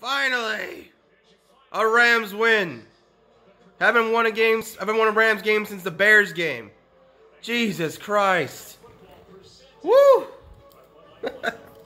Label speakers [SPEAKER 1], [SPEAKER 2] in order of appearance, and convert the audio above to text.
[SPEAKER 1] Finally, a Rams win. Haven't won a game. Haven't won a Rams game since the Bears game. Jesus Christ. Woo!